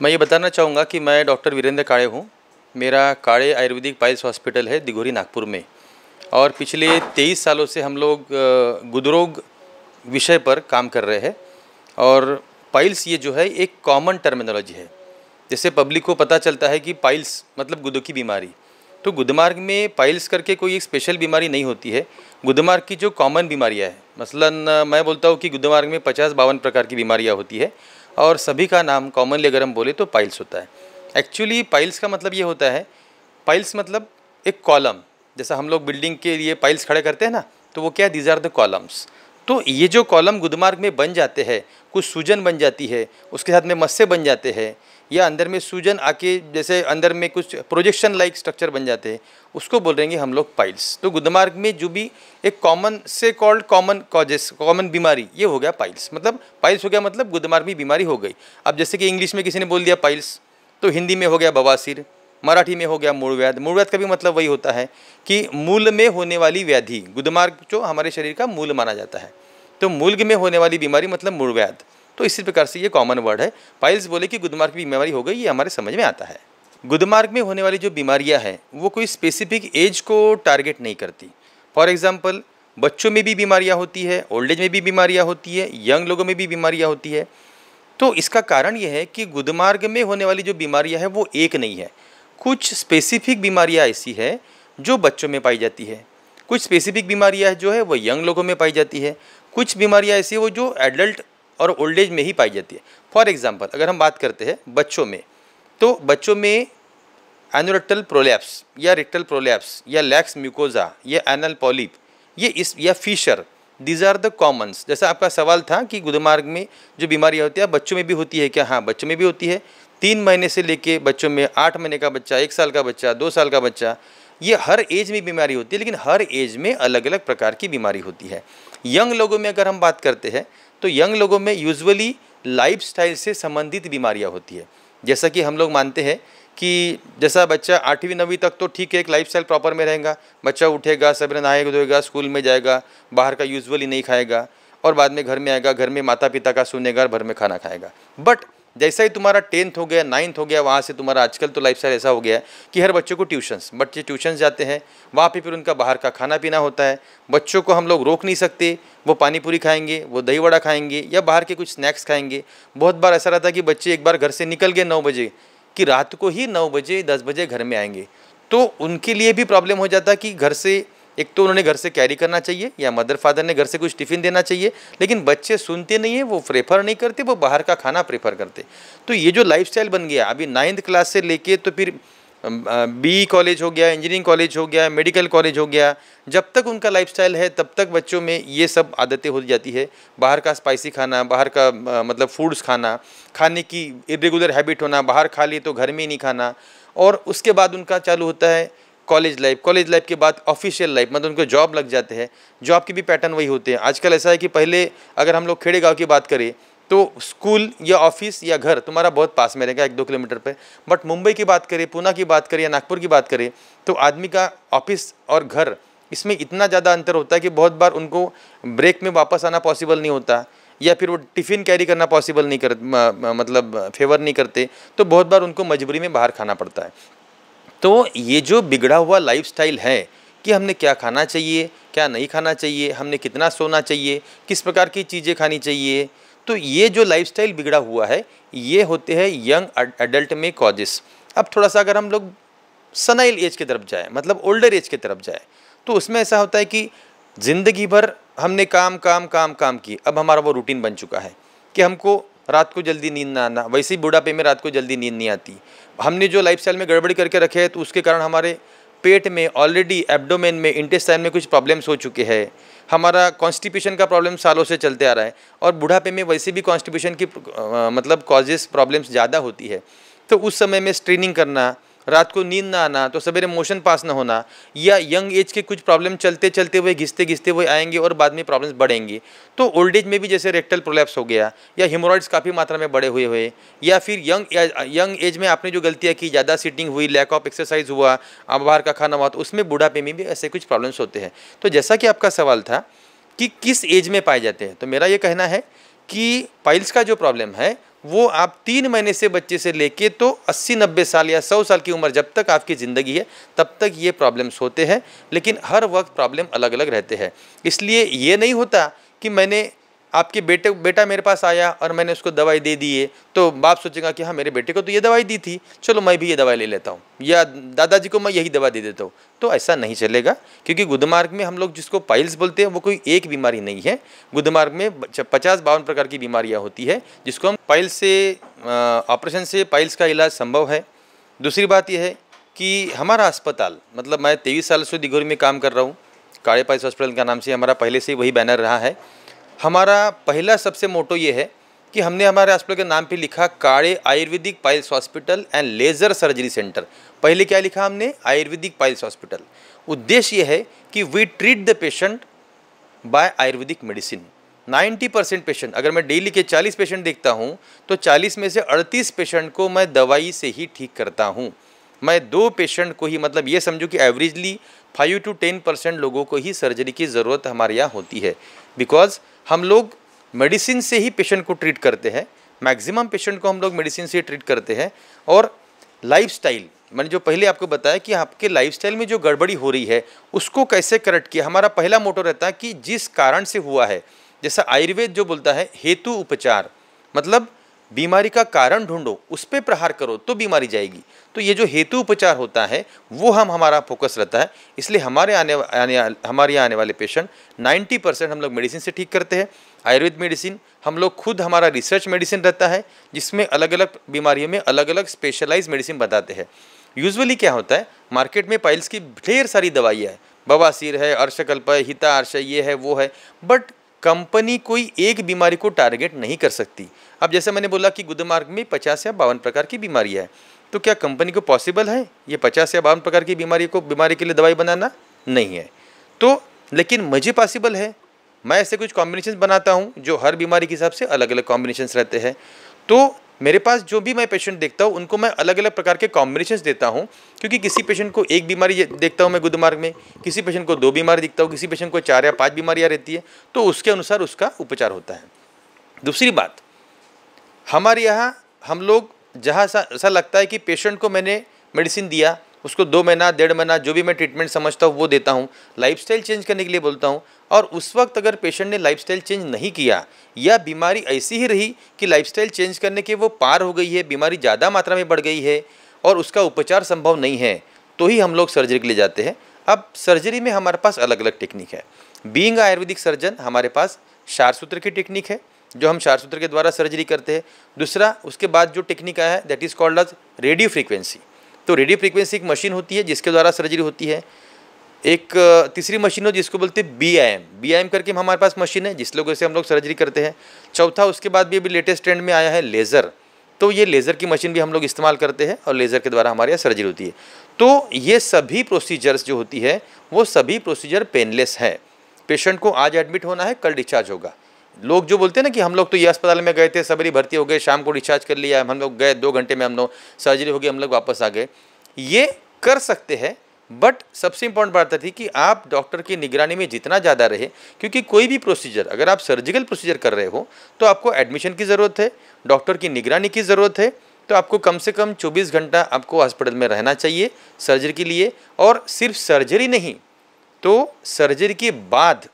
मैं ये बताना चाहूँगा कि मैं डॉक्टर वीरेंद्र काड़े हूँ मेरा काड़े आयुर्वेदिक पाइल्स हॉस्पिटल है दिघोरी नागपुर में और पिछले तेईस सालों से हम लोग गुदरोग विषय पर काम कर रहे हैं और पाइल्स ये जो है एक कॉमन टर्मिनोलॉजी है जैसे पब्लिक को पता चलता है कि पाइल्स मतलब गुदों की बीमारी तो गुदमार्ग में पाइल्स करके कोई एक स्पेशल बीमारी नहीं होती है गुदमार्ग की जो कॉमन बीमारियाँ हैं मसलन मैं बोलता हूँ कि गुदमार्ग में पचास बावन प्रकार की बीमारियाँ होती है और सभी का नाम कॉमनली अगर हम बोले तो पाइल्स होता है एक्चुअली पाइल्स का मतलब ये होता है पाइल्स मतलब एक कॉलम जैसा हम लोग बिल्डिंग के लिए पाइल्स खड़े करते हैं ना तो वो क्या दीज आर द कॉलम्स तो ये जो कॉलम गुदमार्ग में बन जाते हैं कुछ सूजन बन जाती है उसके साथ में मस्से बन जाते हैं या अंदर में सूजन आके जैसे अंदर में कुछ प्रोजेक्शन लाइक स्ट्रक्चर बन जाते हैं उसको बोल हैं हम लोग पाइल्स तो गुदमार्ग में जो भी एक कॉमन से कॉल्ड कॉमन कॉजेस कॉमन बीमारी ये हो गया पाइल्स मतलब पाइल्स हो गया मतलब गुदमार्ग में बीमारी हो गई अब जैसे कि इंग्लिश में किसी ने बोल दिया पाइल्स तो हिंदी में हो गया बवासिर मराठी में हो गया मूल व्याध मूल व्याध का भी मतलब वही होता है कि मूल में होने वाली व्याधि गुदमार्ग जो हमारे शरीर का मूल माना जाता है तो मूल्ग में होने वाली बीमारी मतलब मूल व्याध तो इसी प्रकार से ये कॉमन वर्ड है पाइल्स बोले कि गुदमार्ग की बीमारी हो गई ये हमारे समझ में आता है गुदमार्ग में होने वाली जो बीमारियाँ हैं वो कोई स्पेसिफिक एज को टारगेट नहीं करती फॉर एग्ज़ाम्पल बच्चों में भी बीमारियाँ होती है ओल्ड एज में भी बीमारियाँ होती है यंग लोगों में भी बीमारियाँ होती है तो इसका कारण यह है कि गुदमार्ग में होने वाली जो बीमारियाँ हैं वो एक नहीं है कुछ स्पेसिफिक बीमारियाँ ऐसी है जो बच्चों में पाई जाती है कुछ स्पेसिफिक बीमारियाँ जो है वो यंग लोगों में पाई जाती है कुछ बीमारियाँ ऐसी वो जो एडल्ट और ओल्ड एज में ही पाई जाती है फॉर एग्ज़ाम्पल अगर हम बात करते हैं बच्चों में तो बच्चों में एनोरेक्टल प्रोलैप्स या रेक्टल प्रोलैप्स या लैक्स म्यूकोजा या एनल पॉलिप ये इस या fissure these are the commons जैसा आपका सवाल था कि गुदमार्ग में जो बीमारियाँ होती है बच्चों में भी होती है क्या हाँ बच्चों में भी होती है तीन महीने से लेके बच्चों में आठ महीने का बच्चा एक साल का बच्चा दो साल का बच्चा ये हर एज में बीमारी होती है लेकिन हर एज में अलग अलग प्रकार की बीमारी होती है यंग लोगों में अगर हम बात करते हैं तो यंग लोगों में यूजुअली लाइफस्टाइल से संबंधित बीमारियाँ होती है जैसा कि हम लोग मानते हैं कि जैसा बच्चा आठवीं नवीं तक तो ठीक है एक लाइफ प्रॉपर में रहेगा बच्चा उठेगा सबरे नहाएगा धोएगा स्कूल में जाएगा बाहर का यूजअली नहीं खाएगा और बाद में घर में आएगा घर में माता पिता का सुनेगा और घर में खाना खाएगा बट जैसा ही तुम्हारा टेंथ हो गया नाइन्थ हो गया वहाँ से तुम्हारा आजकल तो लाइफ ऐसा हो गया है कि हर बच्चों को ट्यूशन्स बच्चे ट्यूशन्स जाते हैं वहाँ पे फिर उनका बाहर का खाना पीना होता है बच्चों को हम लोग रोक नहीं सकते वो पानी पूरी खाएंगे वो दही वड़ा खाएंगे या बाहर के कुछ स्नैक्स खाएंगे बहुत बार ऐसा रहता कि बच्चे एक बार घर से निकल गए नौ बजे कि रात को ही नौ बजे दस बजे घर में आएंगे तो उनके लिए भी प्रॉब्लम हो जाता कि घर से एक तो उन्होंने घर से कैरी करना चाहिए या मदर फादर ने घर से कुछ टिफ़िन देना चाहिए लेकिन बच्चे सुनते नहीं हैं वो प्रेफर नहीं करते वो बाहर का खाना प्रेफर करते तो ये जो लाइफ बन गया अभी नाइन्थ क्लास से लेके तो फिर बी कॉलेज हो गया इंजीनियरिंग कॉलेज हो गया मेडिकल कॉलेज हो गया जब तक उनका लाइफस्टाइल है तब तक बच्चों में ये सब आदतें हो जाती है बाहर का स्पाइसी खाना बाहर का मतलब फूड्स खाना खाने की इरेगुलर हैबिट होना बाहर खा लिए तो घर में ही नहीं खाना और उसके बाद उनका चालू होता है कॉलेज लाइफ कॉलेज लाइफ के बाद ऑफिशियल लाइफ मतलब उनको जॉब लग जाते हैं जॉब के भी पैटर्न वही होते हैं आजकल ऐसा है कि पहले अगर हम लोग खेड़े गाँव की बात करें तो स्कूल या ऑफिस या घर तुम्हारा बहुत पास में रहेगा एक दो किलोमीटर पे बट मुंबई की बात करें पुणे की बात करें या नागपुर की बात करें तो आदमी का ऑफिस और घर इसमें इतना ज़्यादा अंतर होता है कि बहुत बार उनको ब्रेक में वापस आना पॉसिबल नहीं होता या फिर वो टिफ़िन कैरी करना पॉसिबल नहीं कर मतलब फेवर नहीं करते तो बहुत बार उनको मजबूरी में बाहर खाना पड़ता है तो ये जो बिगड़ा हुआ लाइफस्टाइल है कि हमने क्या खाना चाहिए क्या नहीं खाना चाहिए हमने कितना सोना चाहिए किस प्रकार की चीज़ें खानी चाहिए तो ये जो लाइफस्टाइल बिगड़ा हुआ है ये होते हैं यंग एडल्ट में कॉजेस अब थोड़ा सा अगर हम लोग सनाइल एज की तरफ जाए मतलब ओल्डर एज की तरफ जाए तो उसमें ऐसा होता है कि ज़िंदगी भर हमने काम काम काम काम की अब हमारा वो रूटीन बन चुका है कि हमको रात को जल्दी नींद ना आना वैसे ही बुढ़ापे में रात को जल्दी नींद नहीं आती हमने जो लाइफ में गड़बड़ी करके रखे है तो उसके कारण हमारे पेट में ऑलरेडी एब्डोमेन में इंटेस्टाइन में कुछ प्रॉब्लम्स हो चुके हैं हमारा कॉन्स्टिपेशन का प्रॉब्लम सालों से चलते आ रहा है और बुढ़ापे में वैसे भी कॉन्स्टिपेशन की मतलब कॉजेस प्रॉब्लम्स ज़्यादा होती है तो उस समय में स्ट्रीनिंग करना रात को नींद ना आना तो सवेरे मोशन पास ना होना या यंग एज के कुछ प्रॉब्लम चलते चलते हुए घिसते घिसते हुए आएंगे और बाद में प्रॉब्लम्स बढ़ेंगी तो ओल्ड एज में भी जैसे रेक्टल प्रोलैप्स हो गया या हिमोराइड्स काफ़ी मात्रा में बड़े हुए हुए या फिर यंग यंग एज में आपने जो गलतियाँ की ज़्यादा सीटिंग हुई लैक ऑफ एक्सरसाइज हुआ बाहर का खाना हुआ तो उसमें बुढ़ापे में भी ऐसे कुछ प्रॉब्लम्स होते हैं तो जैसा कि आपका सवाल था कि किस एज में पाए जाते हैं तो मेरा ये कहना है कि पाइल्स का जो प्रॉब्लम है वो आप तीन महीने से बच्चे से लेके तो 80 90 साल या 100 साल की उम्र जब तक आपकी ज़िंदगी है तब तक ये प्रॉब्लम्स होते हैं लेकिन हर वक्त प्रॉब्लम अलग अलग रहते हैं इसलिए ये नहीं होता कि मैंने आपके बेटे बेटा मेरे पास आया और मैंने उसको दवाई दे दी है तो बाप सोचेगा कि हाँ मेरे बेटे को तो ये दवाई दी थी चलो मैं भी ये दवाई ले लेता हूँ या दादाजी को मैं यही दवा दे देता हूँ तो ऐसा नहीं चलेगा क्योंकि गुदमार्ग में हम लोग जिसको पाइल्स बोलते हैं वो कोई एक बीमारी नहीं है गुदमार्ग में पचास बावन प्रकार की बीमारियाँ होती है जिसको हम पाइल्स से ऑपरेशन से पाइल्स का इलाज संभव है दूसरी बात यह है कि हमारा अस्पताल मतलब मैं तेईस साल से दिघोरी में काम कर रहा हूँ काड़े पाइल्स हॉस्पिटल का नाम से हमारा पहले से वही बैनर रहा है हमारा पहला सबसे मोटो ये है कि हमने हमारे हॉस्पिटल के नाम पे लिखा Kade ayurvedic piles hospital and laser surgery centre पहले क्या लिखा हमने आयुर्वेदिक पाइल्स हॉस्पिटल उद्देश्य यह है कि we treat the patient by ayurvedic medicine 90 percent patient अगर मैं डेली के 40 पेशेंट देखता हूँ तो 40 में से 38 पेशेंट को मैं दवाई से ही ठीक करता हूँ मैं दो पेशेंट को ही मतलब ये समझूँ कि averagely five to ten percent लोगों को ही सर्जरी की ज़रूरत हमारे यहाँ होती है बिकॉज हम लोग मेडिसिन से ही पेशेंट को ट्रीट करते हैं मैक्सिमम पेशेंट को हम लोग मेडिसिन से ट्रीट करते हैं और लाइफस्टाइल मैंने जो पहले आपको बताया कि आपके लाइफस्टाइल में जो गड़बड़ी हो रही है उसको कैसे करेक्ट किया हमारा पहला मोटो रहता है कि जिस कारण से हुआ है जैसा आयुर्वेद जो बोलता है हेतु उपचार मतलब बीमारी का कारण ढूंढो उस पर प्रहार करो तो बीमारी जाएगी तो ये जो हेतु उपचार होता है वो हम हमारा फोकस रहता है इसलिए हमारे आने आने हमारे यहाँ आने वाले पेशेंट 90 परसेंट हम लोग मेडिसिन से ठीक करते हैं आयुर्वेद मेडिसिन हम लोग खुद हमारा रिसर्च मेडिसिन रहता है जिसमें अलग अलग बीमारियों में अलग अलग स्पेशलाइज मेडिसिन बताते हैं यूजली क्या होता है मार्केट में पाइल्स की ढेर सारी दवाइयाँ हैं बवासीर है अर्शकल्प है हिता अर्श ये है वो है बट कंपनी कोई एक बीमारी को टारगेट नहीं कर सकती अब जैसे मैंने बोला कि गुदमार्ग में पचास या बावन प्रकार की बीमारी है तो क्या कंपनी को पॉसिबल है ये पचास या बावन प्रकार की बीमारी को बीमारी के लिए दवाई बनाना नहीं है तो लेकिन मुझे पॉसिबल है मैं ऐसे कुछ कॉम्बिनेशन बनाता हूँ जो हर बीमारी के हिसाब से अलग अलग कॉम्बिनेशन रहते हैं तो मेरे पास जो भी मैं पेशेंट देखता हूँ उनको मैं अलग अलग प्रकार के कॉम्बिनेशन देता हूँ क्योंकि किसी पेशेंट को एक बीमारी देखता हूँ मैं गुदमार्ग में किसी पेशेंट को दो बीमारी देखता हूँ किसी पेशेंट को चार या पाँच बीमारियाँ रहती है तो उसके अनुसार उसका उपचार होता है दूसरी बात हमारे यहाँ हम लोग जहाँ ऐसा लगता है कि पेशेंट को मैंने मेडिसिन दिया उसको दो महीना डेढ़ महीना जो भी मैं ट्रीटमेंट समझता हूँ वो देता हूँ लाइफस्टाइल चेंज करने के लिए बोलता हूँ और उस वक्त अगर पेशेंट ने लाइफस्टाइल चेंज नहीं किया या बीमारी ऐसी ही रही कि लाइफस्टाइल चेंज करने के वो पार हो गई है बीमारी ज़्यादा मात्रा में बढ़ गई है और उसका उपचार संभव नहीं है तो ही हम लोग सर्जरी के लिए जाते हैं अब सर्जरी में हमारे पास अलग अलग टेक्निक है बींग आयुर्वेदिक सर्जन हमारे पास शार सूत्र की टेक्निक है जो हम शार सूत्र के द्वारा सर्जरी करते हैं दूसरा उसके बाद जो टेक्निक आया है that is called as radio frequency तो रेडियो फ्रिक्वेंसी एक मशीन होती है जिसके द्वारा सर्जरी होती है एक तीसरी मशीन हो जिसको बोलते हैं B I M B I M करके हमारे पास मशीन है जिस लोगों से हम लोग सर्जरी करते हैं चौथा उसके बाद भी अभी लेटेस्ट ट्रेंड में आया है लेज़र तो ये लेज़र की मशीन भी हम लोग इस्तेमाल करते हैं और लेज़र के द्वारा हमारे यहाँ सर्जरी होती है तो ये सभी प्रोसीजर्स जो होती है वो सभी प्रोसीजर पेनलेस है पेशेंट को आज एडमिट होना है कल डिस्चार्ज होगा लोग जो बोलते हैं ना कि हम लोग तो ये अस्पताल में गए थे सबरी भर्ती हो गए शाम को डिस्चार्ज कर लिया हम लोग गए दो घंटे में हम लोग सर्जरी हो गई हम लोग वापस आ गए ये कर सकते हैं बट सबसे इम्पॉर्टेंट बात थी कि आप डॉक्टर की निगरानी में जितना ज़्यादा रहे क्योंकि कोई भी प्रोसीजर अगर आप सर्जिकल प्रोसीजर कर रहे हो तो आपको एडमिशन की ज़रूरत है डॉक्टर की निगरानी की ज़रूरत है तो आपको कम से कम 24 घंटा आपको हॉस्पिटल में रहना चाहिए सर्जरी के लिए और सिर्फ सर्जरी नहीं तो सर्जरी के बाद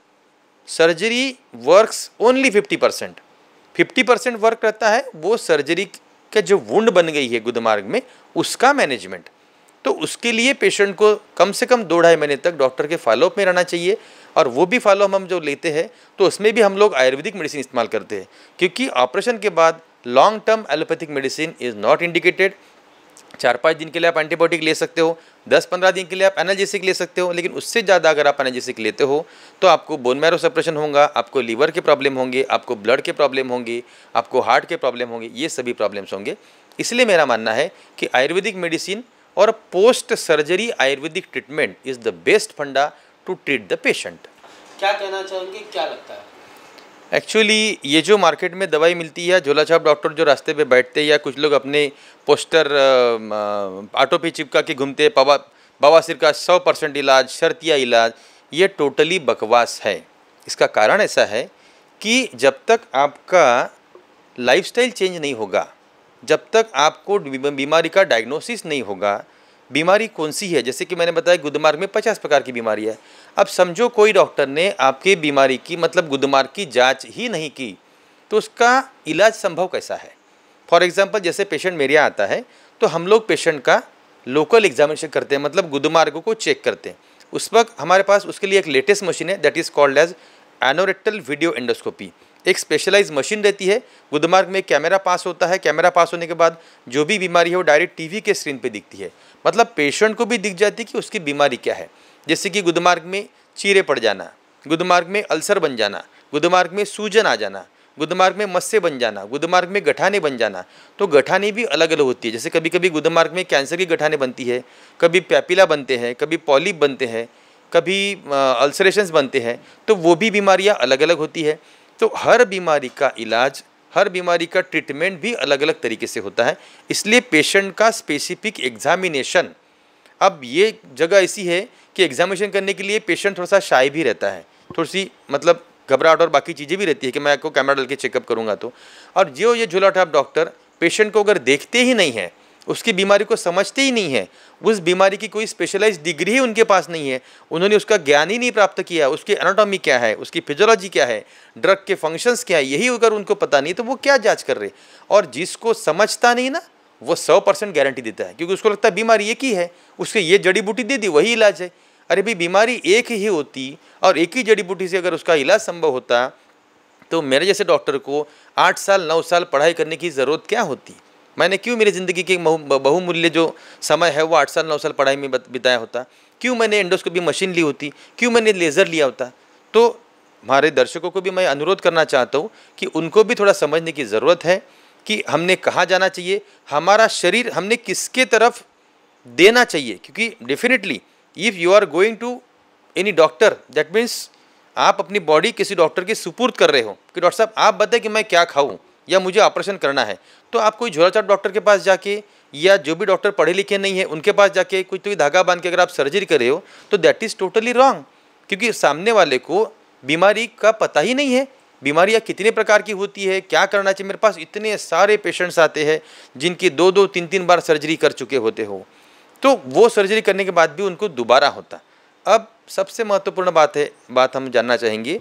surgery works only fifty percent fifty percent work रहता है वो सर्जरी का जो वुंड बन गई है गुदमार्ग में उसका मैनेजमेंट तो उसके लिए पेशेंट को कम से कम दो ढाई महीने तक डॉक्टर के फॉलोअप में रहना चाहिए और वो भी फॉलोअप हम जो लेते हैं तो उसमें भी हम लोग आयुर्वेदिक मेडिसिन इस्तेमाल करते हैं क्योंकि ऑपरेशन के बाद long term allopathic medicine is not indicated चार पाँच दिन के लिए आप एंटीबायोटिक ले सकते हो दस पंद्रह दिन के लिए आप एनर्जेसिक ले सकते हो लेकिन उससे ज़्यादा अगर आप एनर्जेसिक लेते हो तो आपको बोन मैरो सप्रेशन होगा आपको लीवर के प्रॉब्लम होंगे आपको ब्लड के प्रॉब्लम होंगे आपको हार्ट के प्रॉब्लम होंगे ये सभी प्रॉब्लम्स होंगे इसलिए मेरा मानना है कि आयुर्वेदिक मेडिसिन और post surgery ayurvedic treatment is the best funda to treat the patient क्या कहना चाहेंगे क्या लगता है एक्चुअली ये जो मार्केट में दवाई मिलती है झोला छाप डॉक्टर जो रास्ते पे बैठते हैं या कुछ लोग अपने पोस्टर ऑटो पे चिपका के घूमते हैं बाबा सिर का सौ परसेंट इलाज शर्तिया इलाज ये टोटली बकवास है इसका कारण ऐसा है कि जब तक आपका लाइफस्टाइल चेंज नहीं होगा जब तक आपको बीमारी का डायग्नोसिस नहीं होगा बीमारी कौन सी है जैसे कि मैंने बताया गुदमार्ग में पचास प्रकार की बीमारी है अब समझो कोई डॉक्टर ने आपकी बीमारी की मतलब गुदमार्ग की जाँच ही नहीं की तो उसका इलाज संभव कैसा है फॉर एग्ज़ाम्पल जैसे पेशेंट मेरे यहाँ आता है तो हम लोग पेशेंट का लोकल एग्जामिनेशन करते हैं मतलब गुदमार्ग को चेक करते हैं उस वक्त हमारे पास उसके लिए एक लेटेस्ट मशीन है that is called as anorectal video endoscopy एक स्पेशलाइज मशीन रहती है गुदमार्ग में कैमरा पास होता है कैमरा पास होने के बाद जो भी बीमारी है वो डायरेक्ट टीवी के स्क्रीन पे दिखती है मतलब पेशेंट को भी दिख जाती है कि उसकी बीमारी क्या है जैसे कि गुदमार्ग में चीरे पड़ जाना गुदमार्ग में अल्सर बन जाना गुदमार्ग में सूजन आ जाना गुदमार्ग में मस्से बन जाना गुदमार्ग में गठाने बन जाना तो गठाने भी अलग अलग होती है जैसे कभी कभी गुदमार्ग में कैंसर की गठाने बनती है कभी पैपिला बनते हैं कभी पॉलिप बनते हैं कभी अल्सरेशंस बनते हैं तो वो भी बीमारियाँ अलग अलग होती है तो हर बीमारी का इलाज हर बीमारी का ट्रीटमेंट भी अलग अलग तरीके से होता है इसलिए पेशेंट का स्पेसिफिक एग्जामिनेशन अब ये जगह ऐसी है कि एग्जामिनेशन करने के लिए पेशेंट थोड़ा सा शाई भी रहता है थोड़ी सी मतलब घबराहट और बाकी चीज़ें भी रहती है कि मैं आपको कैमरा डाल के चेकअप करूँगा तो और जो ये झूला डॉक्टर पेशेंट को अगर देखते ही नहीं है उसकी बीमारी को समझते ही नहीं है उस बीमारी की कोई स्पेशलाइज डिग्री ही उनके पास नहीं है उन्होंने उसका ज्ञान ही नहीं प्राप्त किया उसकी एनाटॉमी क्या है उसकी फिजोलॉजी क्या है ड्रग के फंक्शंस क्या है यही अगर उनको पता नहीं तो वो क्या जांच कर रहे और जिसको समझता नहीं ना वो सौ परसेंट गारंटी देता है क्योंकि उसको लगता है बीमारी एक ही है उसके ये जड़ी बूटी दे दी वही इलाज है अरे भाई बीमारी एक ही होती और एक ही जड़ी बूटी से अगर उसका इलाज संभव होता तो मेरे जैसे डॉक्टर को आठ साल नौ साल पढ़ाई करने की ज़रूरत क्या होती मैंने क्यों मेरी ज़िंदगी के बहुमूल्य जो समय है वो आठ साल नौ साल पढ़ाई में बिताया होता क्यों मैंने एंडोस्कोपी मशीन ली होती क्यों मैंने लेज़र लिया होता तो हमारे दर्शकों को भी मैं अनुरोध करना चाहता हूँ कि उनको भी थोड़ा समझने की ज़रूरत है कि हमने कहाँ जाना चाहिए हमारा शरीर हमने किसके तरफ देना चाहिए क्योंकि definitely if you are going to any doctor that means आप अपनी बॉडी किसी डॉक्टर के सुपुर्द कर रहे हो कि डॉक्टर साहब आप बताएं कि मैं क्या खाऊं या मुझे ऑपरेशन करना है तो आप कोई झोलाछाप डॉक्टर के पास जाके या जो भी डॉक्टर पढ़े लिखे नहीं है उनके पास जाके कोई तो धागा बांध के अगर आप सर्जरी कर रहे हो तो दैट इज़ टोटली रॉन्ग क्योंकि सामने वाले को बीमारी का पता ही नहीं है बीमारियाँ कितने प्रकार की होती है क्या करना चाहिए मेरे पास इतने सारे पेशेंट्स आते हैं जिनकी दो दो तीन तीन बार सर्जरी कर चुके होते हो तो वो सर्जरी करने के बाद भी उनको दोबारा होता अब सबसे महत्वपूर्ण बात है बात हम जानना चाहेंगे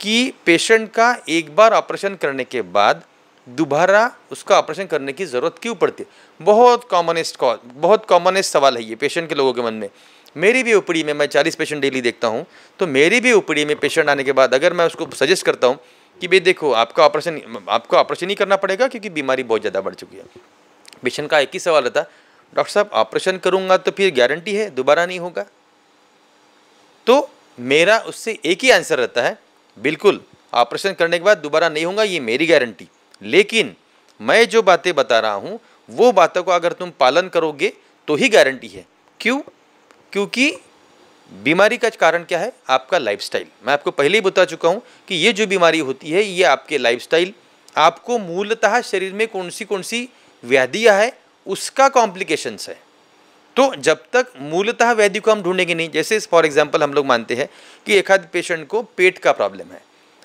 कि पेशेंट का एक बार ऑपरेशन करने के बाद दोबारा उसका ऑपरेशन करने की ज़रूरत क्यों पड़ती है बहुत कॉमनेस्ट बहुत कॉमनेस्ट सवाल है ये पेशेंट के लोगों के मन में मेरी भी ओपड़ी में मैं चालीस पेशेंट डेली देखता हूँ तो मेरी भी ओपड़ी में पेशेंट आने के बाद अगर मैं उसको सजेस्ट करता हूँ कि भाई देखो आपका ऑपरेशन आपको ऑपरेशन ही करना पड़ेगा क्योंकि बीमारी बहुत ज़्यादा बढ़ चुकी है पेशेंट का एक ही सवाल रहता डॉक्टर साहब ऑपरेशन करूँगा तो फिर गारंटी है दोबारा नहीं होगा तो मेरा उससे एक ही आंसर रहता है बिल्कुल ऑपरेशन करने के बाद दोबारा नहीं होगा ये मेरी गारंटी लेकिन मैं जो बातें बता रहा हूँ वो बातों का अगर तुम पालन करोगे तो ही गारंटी है क्यों क्योंकि बीमारी का कारण क्या है आपका लाइफस्टाइल मैं आपको पहले ही बता चुका हूँ कि ये जो बीमारी होती है ये आपके लाइफस्टाइल आपको मूलतः शरीर में कौन सी कौन सी व्याधियाँ है उसका कॉम्प्लिकेशंस है तो जब तक मूलतः व्याधि को हम ढूंढेंगे नहीं जैसे फॉर एग्जाम्पल हम लोग मानते हैं कि एक पेशेंट को पेट का प्रॉब्लम है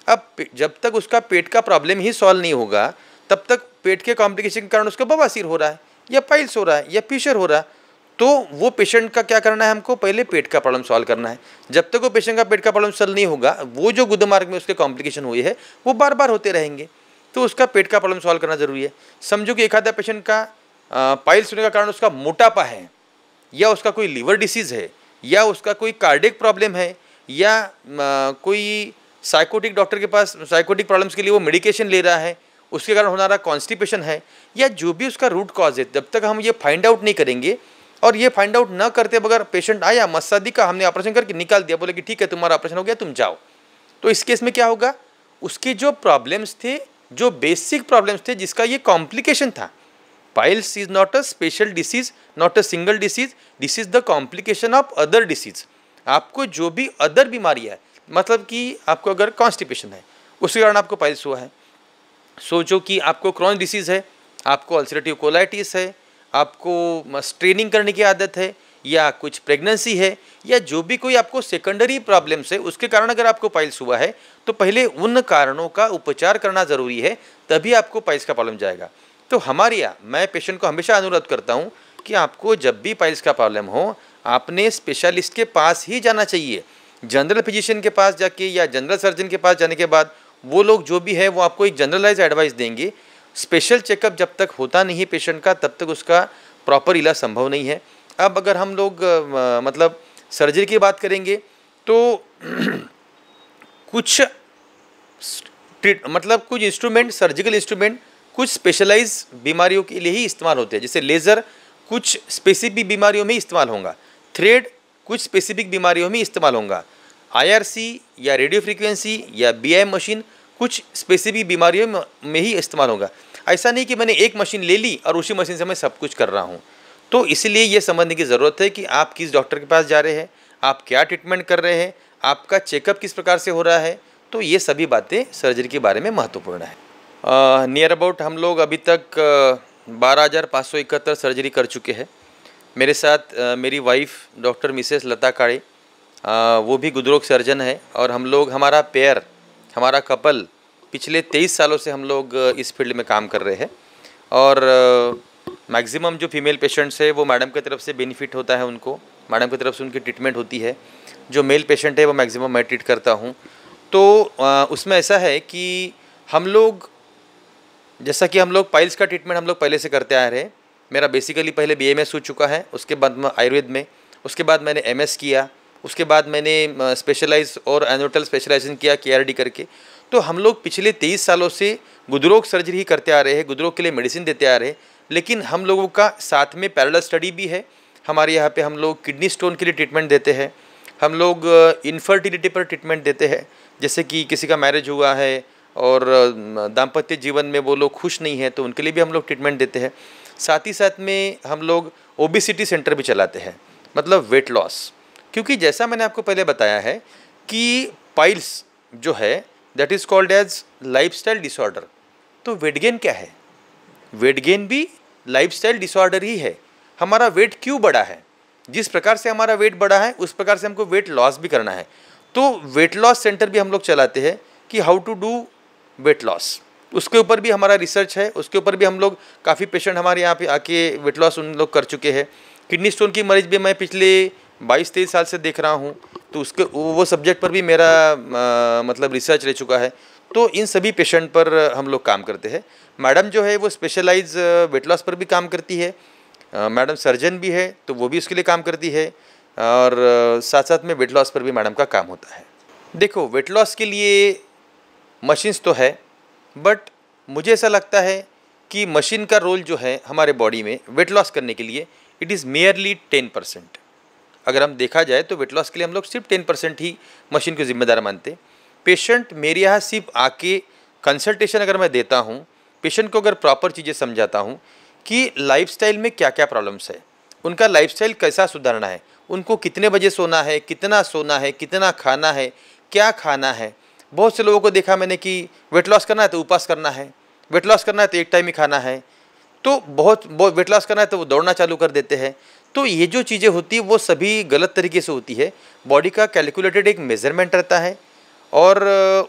अब जब तक उसका पेट का प्रॉब्लम ही सॉल्व नहीं होगा तब तक पेट के कॉम्प्लिकेशन के कारण उसका बवासीर हो रहा है या पाइल्स हो रहा है या प्यूशर हो रहा है तो वो पेशेंट का क्या करना है हमको पहले पेट का प्रॉब्लम सॉल्व करना है जब तक वो पेशेंट का पेट का प्रॉब्लम सॉल्व नहीं होगा वो जो गुदमार्ग में उसके कॉम्प्लिकेशन हुई है वो बार बार होते रहेंगे तो उसका पेट का प्रॉब्लम सॉल्व करना ज़रूरी है समझो कि एक आधा पेशेंट का पाइल्स होने का कारण उसका मोटापा है या उसका कोई लीवर डिसीज़ है या उसका कोई कार्डिक प्रॉब्लम है या आ, कोई साइकोटिक डॉक्टर के पास साइकोटिक प्रॉब्लम्स के लिए वो मेडिकेशन ले रहा है उसके कारण होना रहा कॉन्स्टिपेशन है या जो भी उसका रूट कॉज है जब तक हम ये फाइंड आउट नहीं करेंगे और ये फाइंड आउट ना करते बगैर पेशेंट आया मसादी का हमने ऑपरेशन करके निकाल दिया बोले कि ठीक है तुम्हारा ऑपरेशन हो गया तुम जाओ तो इस केस में क्या होगा उसके जो प्रॉब्लम्स थे जो बेसिक प्रॉब्लम्स थे जिसका ये कॉम्प्लिकेशन था piles is not a special disease not a single disease this is the complication of other disease आपको जो भी अदर बीमारी है मतलब कि आपको अगर कॉन्स्टिपेशन है उसके कारण आपको पाइल्स हुआ है सोचो कि आपको क्रॉन डिसीज़ है आपको अल्सरेटिव कोलाइटिस है आपको स्ट्रेनिंग करने की आदत है या कुछ प्रेगनेंसी है या जो भी कोई आपको सेकेंडरी प्रॉब्लम्स है उसके कारण अगर आपको पाइल्स हुआ है तो पहले उन कारणों का उपचार करना ज़रूरी है तभी आपको पाइल्स का प्रॉब्लम जाएगा तो हमारे यहाँ मैं पेशेंट को हमेशा अनुरोध करता हूँ कि आपको जब भी पाइल्स का प्रॉब्लम हो आपने स्पेशलिस्ट के पास ही जाना चाहिए जनरल फिजिशियन के पास जाके या जनरल सर्जन के पास जाने के बाद वो लोग जो भी है वो आपको एक जनरलाइज एडवाइस देंगे स्पेशल चेकअप जब तक होता नहीं पेशेंट का तब तक उसका प्रॉपर इलाज संभव नहीं है अब अगर हम लोग आ, मतलब सर्जरी की बात करेंगे तो कुछ ट्रीट मतलब कुछ इंस्ट्रूमेंट सर्जिकल इंस्ट्रूमेंट कुछ स्पेशलाइज बीमारियों के लिए ही इस्तेमाल होते हैं जैसे लेज़र कुछ स्पेसिफिक बीमारियों में इस्तेमाल होगा थ्रेड कुछ स्पेसिफिक बीमारियों में इस्तेमाल होगा आईआरसी या रेडियो फ्रीक्वेंसी या बीआई मशीन कुछ स्पेसिफिक बीमारियों में ही इस्तेमाल होगा ऐसा नहीं कि मैंने एक मशीन ले ली और उसी मशीन से मैं सब कुछ कर रहा हूँ तो इसलिए ये समझने की ज़रूरत है कि आप किस डॉक्टर के पास जा रहे हैं आप क्या ट्रीटमेंट कर रहे हैं आपका चेकअप किस प्रकार से हो रहा है तो ये सभी बातें सर्जरी के बारे में महत्वपूर्ण है नियर अबाउट हम लोग अभी तक बारह हज़ार पाँच सौ इकहत्तर सर्जरी कर चुके हैं मेरे साथ आ, मेरी wife doctor Mrs Lata Kade आ, वो भी गुदरोग सर्जन है और हम लोग हमारा पेयर हमारा कपल पिछले तेईस सालों से हम लोग इस फील्ड में काम कर रहे हैं और मैक्सिमम जो फीमेल पेशेंट्स है वो मैडम की तरफ से बेनिफिट होता है उनको मैडम की तरफ से उनकी ट्रीटमेंट होती है जो मेल पेशेंट है वो मैक्सिमम मैं ट्रीट करता हूँ तो आ, उसमें ऐसा है कि हम लोग जैसा कि हम लोग पाइल्स का ट्रीटमेंट हम लोग पहले से करते आ रहे हैं मेरा बेसिकली पहले बी हो चुका है उसके बाद आयुर्वेद में उसके बाद मैंने एम किया उसके बाद मैंने स्पेशलाइज और एनोटल स्पेशलाइजेशन किया के करके तो हम लोग पिछले तेईस सालों से गुदरोग सर्जरी ही करते आ रहे हैं गुदरोग के लिए मेडिसिन देते आ रहे हैं लेकिन हम लोगों का साथ में पैरल स्टडी भी है हमारे यहाँ पे हम लोग किडनी स्टोन के लिए ट्रीटमेंट देते हैं हम लोग इनफर्टिलिटी पर ट्रीटमेंट देते हैं जैसे कि किसी का मैरिज हुआ है और दाम्पत्य जीवन में वो लोग खुश नहीं हैं तो उनके लिए भी हम लोग ट्रीटमेंट देते हैं साथ ही साथ में हम लोग ओबिसिटी सेंटर भी चलाते हैं मतलब वेट लॉस क्योंकि जैसा मैंने आपको पहले बताया है कि पाइल्स जो है that is called as style disorder तो वेट गेन क्या है वेट गेन भी स्टाइल डिसऑर्डर ही है हमारा वेट क्यों बढ़ा है जिस प्रकार से हमारा वेट बढ़ा है उस प्रकार से हमको वेट लॉस भी करना है तो वेट लॉस सेंटर भी हम लोग चलाते हैं कि how to do weight loss उसके ऊपर भी हमारा रिसर्च है उसके ऊपर भी हम लोग काफ़ी पेशेंट हमारे यहाँ पे आके वेट लॉस उन लोग कर चुके हैं किडनी स्टोन की मरीज भी मैं पिछले बाईस तेईस साल से देख रहा हूँ तो उसके वो सब्जेक्ट पर भी मेरा आ, मतलब रिसर्च रह चुका है तो इन सभी पेशेंट पर हम लोग काम करते हैं मैडम जो है वो स्पेशलाइज वेट लॉस पर भी काम करती है मैडम सर्जन भी है तो वो भी उसके लिए काम करती है और साथ साथ में वेट लॉस पर भी मैडम का काम होता है देखो वेट लॉस के लिए मशीन्स तो है बट मुझे ऐसा लगता है कि मशीन का रोल जो है हमारे बॉडी में वेट लॉस करने के लिए it is merely ten percent अगर हम देखा जाए तो वेट लॉस के लिए हम लोग सिर्फ टेन परसेंट ही मशीन को जिम्मेदार मानते पेशेंट मेरे यहाँ सिर्फ आके कंसल्टेशन अगर मैं देता हूँ पेशेंट को अगर प्रॉपर चीज़ें समझाता हूँ कि लाइफस्टाइल में क्या क्या प्रॉब्लम्स है उनका लाइफस्टाइल कैसा सुधारना है उनको कितने बजे सोना है कितना सोना है कितना खाना है क्या खाना है बहुत से लोगों को देखा मैंने कि वेट लॉस करना है तो उपास करना है वेट लॉस करना है तो एक टाइम ही खाना है तो बहुत बहुत वेट लॉस करना है तो वो दौड़ना चालू कर देते हैं तो ये जो चीज़ें होती है वो सभी गलत तरीके से होती है बॉडी का कैलकुलेटेड एक मेज़रमेंट रहता है और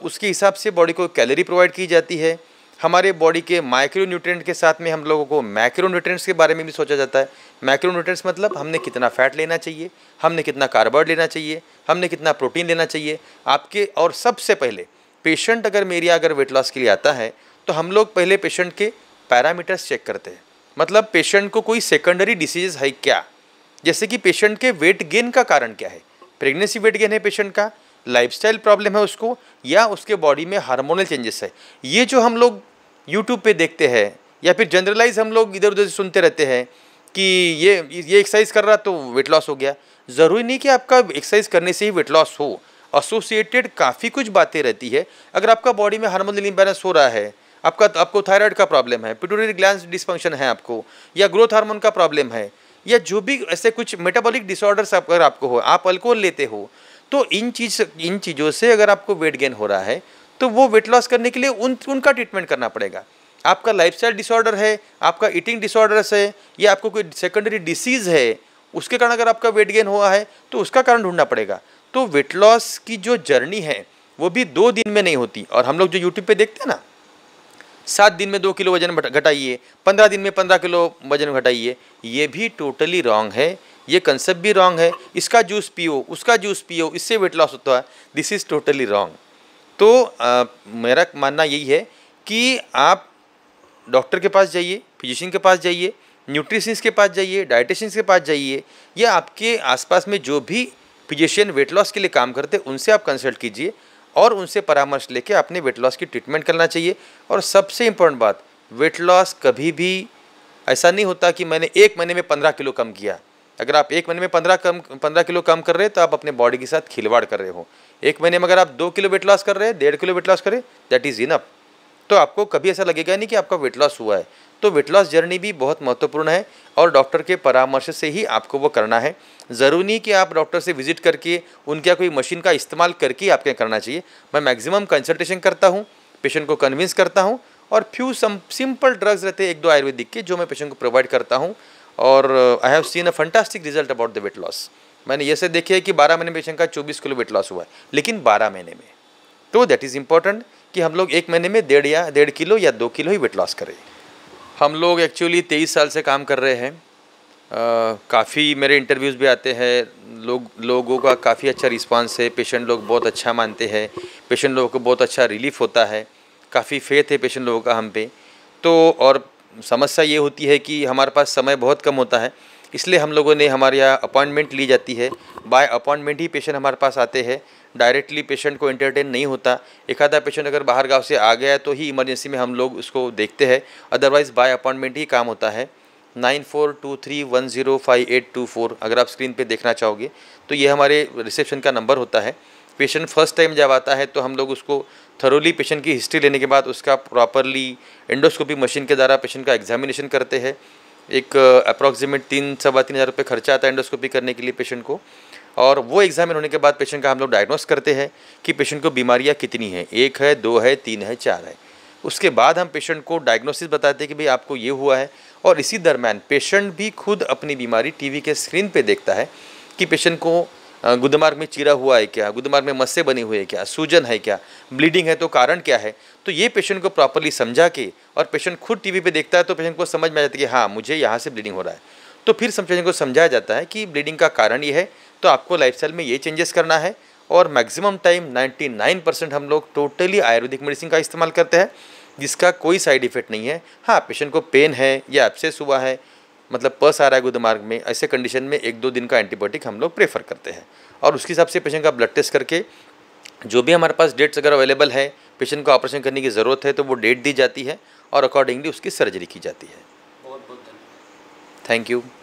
उसके हिसाब से बॉडी को कैलोरी प्रोवाइड की जाती है हमारे बॉडी के माइक्रो न्यूट्रिएंट के साथ में हम लोगों को माइक्रो न्यूट्रिएंट्स के बारे में भी सोचा जाता है माइक्रो न्यूट्रिएंट्स मतलब हमने कितना फैट लेना चाहिए हमने कितना कार्बोहाइड लेना चाहिए हमने कितना प्रोटीन लेना चाहिए आपके और सबसे पहले पेशेंट अगर मेरी अगर वेट लॉस के लिए आता है तो हम लोग पहले पेशेंट के पैरामीटर्स चेक करते हैं मतलब पेशेंट को कोई सेकेंडरी डिसीज़ है क्या जैसे कि पेशेंट के वेट गेन का कारण क्या है प्रेगनेंसी वेट गेन है पेशेंट का लाइफस्टाइल प्रॉब्लम है उसको या उसके बॉडी में हार्मोनल चेंजेस है ये जो हम लोग यूट्यूब पे देखते हैं या फिर जनरलाइज हम लोग इधर उधर सुनते रहते हैं कि ये ये एक्सरसाइज कर रहा तो वेट लॉस हो गया ज़रूरी नहीं कि आपका एक्सरसाइज करने से ही वेट लॉस हो एसोसिएटेड काफ़ी कुछ बातें रहती है अगर आपका बॉडी में हार्मोनल इम्बैलेंस हो रहा है आपका आपको थायराइड का प्रॉब्लम है पिटोरी ग्लैंड डिस्फंक्शन है आपको या ग्रोथ हार्मोन का प्रॉब्लम है या जो भी ऐसे कुछ मेटाबॉलिक डिसऑर्डर्स अगर आपको हो आप अल्कोहल लेते हो तो इन चीज़ इन चीज़ों से अगर आपको वेट गेन हो रहा है तो वो वेट लॉस करने के लिए उन उनका ट्रीटमेंट करना पड़ेगा आपका लाइफस्टाइल डिसऑर्डर है आपका ईटिंग डिसऑर्डर्स है या आपको कोई सेकेंडरी डिसीज़ है उसके कारण अगर आपका वेट गेन हुआ है तो उसका कारण ढूंढना पड़ेगा तो वेट लॉस की जो जर्नी है वो भी दो दिन में नहीं होती और हम लोग जो यूट्यूब पे देखते हैं ना सात दिन में दो किलो वजन घटाइए पंद्रह दिन में पंद्रह किलो वजन घटाइए ये भी टोटली रॉन्ग है ये कंसेप्ट भी रॉन्ग है इसका जूस पियो उसका जूस पियो इससे वेट लॉस होता है दिस इज़ टोटली रॉन्ग तो आ, मेरा मानना यही है कि आप डॉक्टर के पास जाइए फिजिशियन के पास जाइए न्यूट्रिशंस के पास जाइए डाइटिशंस के पास जाइए या आपके आसपास में जो भी फिजिशियन वेट लॉस के लिए काम करते हैं उनसे आप कंसल्ट कीजिए और उनसे परामर्श लेके अपने वेट लॉस की ट्रीटमेंट करना चाहिए और सबसे इम्पोर्टेंट बात वेट लॉस कभी भी ऐसा नहीं होता कि मैंने एक महीने में पंद्रह किलो कम किया अगर आप एक महीने में पंद्रह कम पंद्रह किलो कम कर रहे हैं तो आप अपने बॉडी के साथ खिलवाड़ कर रहे हो एक महीने में अगर आप दो किलो वेट लॉस कर रहे हैं डेढ़ किलो वेट लॉस करें दैट इज़ इनफ तो आपको कभी ऐसा लगेगा नहीं कि आपका वेट लॉस हुआ है तो वेट लॉस जर्नी भी बहुत महत्वपूर्ण है और डॉक्टर के परामर्श से ही आपको वो करना है ज़रूरी नहीं कि आप डॉक्टर से विज़िट करके उनके कोई मशीन का इस्तेमाल करके आपके करना चाहिए मैं मैक्सिमम कंसल्टेशन करता हूँ पेशेंट को कन्विंस करता हूँ और फ्यू सम सिंपल ड्रग्स रहते हैं एक दो आयुर्वेदिक के जो मैं पेशेंट को प्रोवाइड करता हूँ और I have seen a fantastic result about the weight loss मैंने ये से देखे है कि 12 महीने पेशेंट का 24 किलो वेट लॉस हुआ है लेकिन 12 महीने में तो दैट इज़ इम्पॉर्टेंट कि हम लोग एक महीने में डेढ़ या डेढ़ किलो या दो किलो ही वेट लॉस करें हम लोग एक्चुअली तेईस साल से काम कर रहे हैं काफ़ी मेरे इंटरव्यूज़ भी आते हैं लोग लोगों का काफ़ी अच्छा रिस्पांस है पेशेंट लोग बहुत अच्छा मानते हैं पेशेंट लोगों को बहुत अच्छा रिलीफ होता है काफ़ी फेथ है पेशेंट लोगों का हम पे तो और समस्या ये होती है कि हमारे पास समय बहुत कम होता है इसलिए हम लोगों ने हमारे यहाँ अपॉइंटमेंट ली जाती है बाय अपॉइंटमेंट ही पेशेंट हमारे पास आते हैं डायरेक्टली पेशेंट को एंटरटेन नहीं होता एक आधा पेशेंट अगर बाहर गांव से आ गया तो ही इमरजेंसी में हम लोग उसको देखते हैं अदरवाइज़ बाय अपॉइंटमेंट ही काम होता है nine four two three one zero five eight two four अगर आप स्क्रीन पे देखना चाहोगे तो ये हमारे रिसेप्शन का नंबर होता है पेशेंट फर्स्ट टाइम जब आता है तो हम लोग उसको थरोली पेशेंट की हिस्ट्री लेने के बाद उसका प्रॉपरली एंडोस्कोपी मशीन के द्वारा पेशेंट का एग्जामिनेशन करते हैं एक अप्रॉक्सीमेट uh, तीन सवा तीन हज़ार रुपये खर्चा आता है एंडोस्कोपी करने के लिए पेशेंट को और वो एग्जामिन होने के बाद पेशेंट का हम लोग डायग्नोस करते हैं कि पेशेंट को बीमारियाँ कितनी हैं एक है दो है तीन है चार है उसके बाद हम पेशेंट को डायग्नोसिस बताते हैं कि भाई आपको ये हुआ है और इसी दरम्यान पेशेंट भी खुद अपनी बीमारी टीवी के स्क्रीन पे देखता है कि पेशेंट को गुदमार्ग में चीरा हुआ है क्या गुदमार्ग में मस्से बनी हुए हैं क्या सूजन है क्या ब्लीडिंग है तो कारण क्या है तो ये पेशेंट को प्रॉपरली समझा के और पेशेंट खुद टीवी पे देखता है तो पेशेंट को समझ में आ जाता है कि हाँ मुझे यहाँ से ब्लीडिंग हो रहा है तो फिर पेशेंट को समझाया जाता है कि ब्लीडिंग का कारण ये है तो आपको लाइफ में ये चेंजेस करना है और मैक्सिमम टाइम 99 परसेंट हम लोग टोटली आयुर्वेदिक मेडिसिन का इस्तेमाल करते हैं जिसका कोई साइड इफेक्ट नहीं है हाँ पेशेंट को पेन है या एब्सेस हुआ है मतलब पर्स आ रहा है गुदमार्ग में ऐसे कंडीशन में एक दो दिन का एंटीबायोटिक हम लोग प्रेफर करते हैं और उसके हिसाब से पेशेंट का ब्लड टेस्ट करके जो भी हमारे पास डेट्स अगर अवेलेबल है पेशेंट को ऑपरेशन करने की ज़रूरत है तो वो डेट दी जाती है और अकॉर्डिंगली उसकी सर्जरी की जाती है बहुत बहुत धन्यवाद थैंक यू